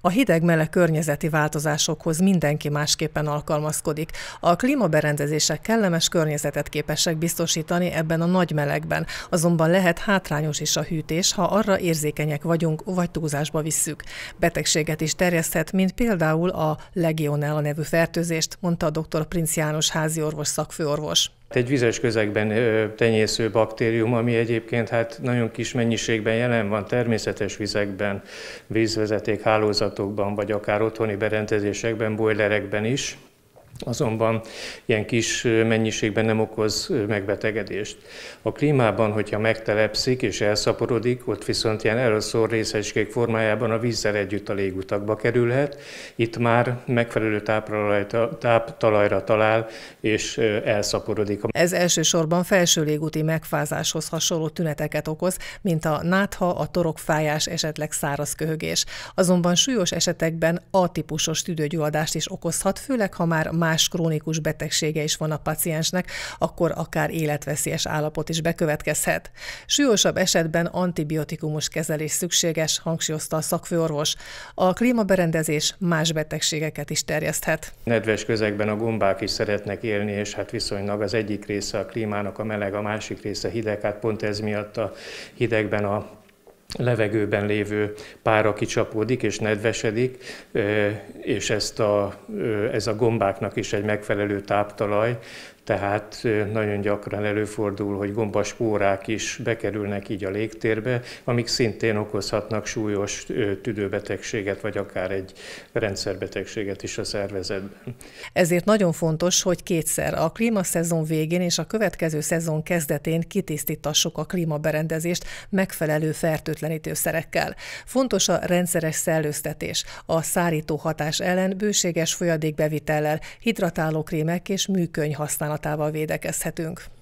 A hideg-meleg környezeti változásokhoz mindenki másképpen alkalmazkodik. A klímaberendezések kellemes környezetet képesek biztosítani ebben a nagy melegben, azonban lehet hátrányos is a hűtés, ha arra érzékenyek vagyunk, vagy túlzásba visszük. Betegséget is terjeszthet, mint például a legionella nevű fertőzést, mondta a dr. Princ János házi orvos szakfőorvos. Egy vizes közegben tenyésző baktérium, ami egyébként hát nagyon kis mennyiségben jelen van természetes vizekben, vízvezeték hálózatokban, vagy akár otthoni berendezésekben, bojlerekben is azonban ilyen kis mennyiségben nem okoz megbetegedést. A klímában, hogyha megtelepszik és elszaporodik, ott viszont ilyen először részecskék formájában a vízzel együtt a légutakba kerülhet, itt már megfelelő táptalajra talál és elszaporodik. Ez elsősorban felső légúti megfázáshoz hasonló tüneteket okoz, mint a nátha, a torokfájás, esetleg száraz köhögés. Azonban súlyos esetekben A-típusos tüdőgyulladást is okozhat, főleg ha már más krónikus betegsége is van a paciensnek, akkor akár életveszélyes állapot is bekövetkezhet. Súlyosabb esetben antibiotikumos kezelés szükséges, hangsúlyozta a szakfőorvos. A klímaberendezés más betegségeket is terjeszthet. Nedves közegben a gombák is szeretnek élni, és hát viszonylag az egyik része a klímának a meleg, a másik része hideg, hát pont ez miatt a hidegben a levegőben lévő pára kicsapódik és nedvesedik, és ezt a, ez a gombáknak is egy megfelelő táptalaj, tehát nagyon gyakran előfordul, hogy gombas pórák is bekerülnek így a légtérbe, amik szintén okozhatnak súlyos tüdőbetegséget, vagy akár egy rendszerbetegséget is a szervezetben. Ezért nagyon fontos, hogy kétszer a klímaszezon végén és a következő szezon kezdetén kitisztítassuk a klímaberendezést megfelelő fertőtlenítő fertőtlenítőszerekkel. Fontos a rendszeres szellőztetés, a szárító hatás ellen bőséges folyadékbevitellel, krémek és műkönyv használatával védekezhetünk.